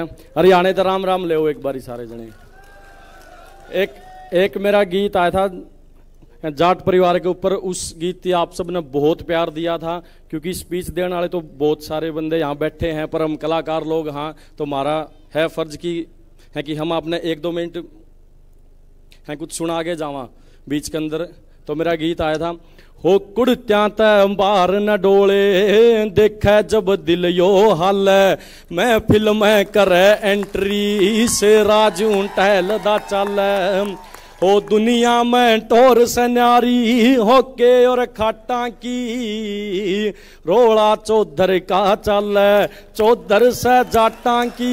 हरियाणे तो राम राम ले एक बारी सारे जने एक एक मेरा गीत आया था जाट परिवार के ऊपर उस गीत की आप सब ने बहुत प्यार दिया था क्योंकि स्पीच देने वाले तो बहुत सारे बंदे यहाँ बैठे हैं पर हम कलाकार लोग हाँ तो हमारा है फर्ज की है कि हम आपने एक दो मिनट हैं कुछ सुना के जावा बीच के अंदर तो मेरा गीत आया था हो ਕੁੜਚਾਂ ਤੈ ਅੰਬਾਰ ਨ ਡੋਲੇ ਦੇਖੈ ਜਬ ਦਿਲ ਯੋ मैं ਮੈਂ कर एंट्री से ਸੇ टहल ਟਹਿਲ ਦਾ ओ दुनिया में टोर सन्यारी होके और खाटा की रोला चौधर का चल चौधर से जाटा की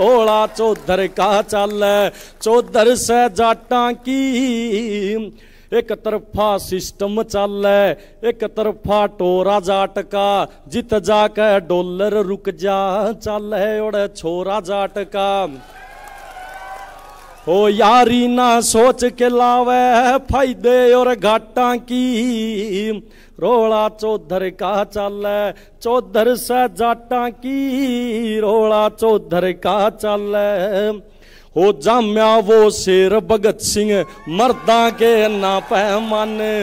रोला चौधर का चल चौधर से जाटा की एक तरफा सिस्टम चल एक तरफा टोरा जाटका जित जित जाक डॉलर रुक जा चल है और छोरा जाटका ओ यारी ना सोच के लावे फायदे और घाटा की रोला चौधर का चल चौधर से जाटा की रोला चौधर का चल हो जाम्या वो शेर भगत सिंह मर्दा के ना पैमाने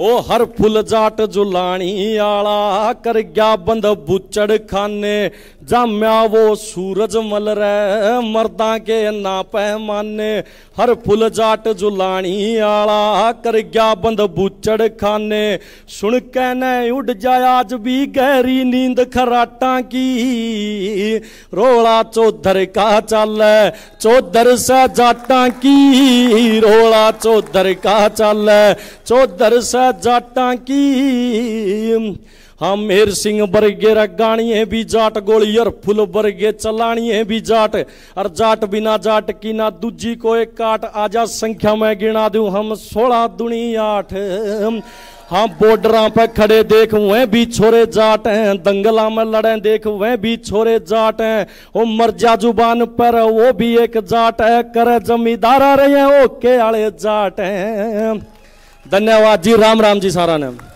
ओ हर फुल जाट जुलाणी आला कर गया बंद बुचड़ खाने जाम्या वो सूरज मल रे मर्दा के ना पैमाने हर फुल जाट जुलाणी आला कर गया बंद बुचड़ खाने सुन के न उड़ जा आज भी गहरी नींद खराटा की रोला चौधर का चल चौधर सा जाटा की रोला चौधर का चल चौधर सा जाटा की हम मेर सिंह बरगे है भी जाट गोलियर फुल बरगे है भी जाट और जाट बिना जाट की ना दूजी को एक काट आजा संख्या में गिना दू हम सोलह दुनी आठ हाँ बॉर्डर पे खड़े देख वे भी छोरे जाट हैं दंगला में लड़े देख वे भी छोरे जाट हैं वो मर्जा जुबान पर वो भी एक जाट है करे जमींदार आ रहे हैं ओके आड़े जाट हैं धन्यवाद जी राम राम जी सारा ने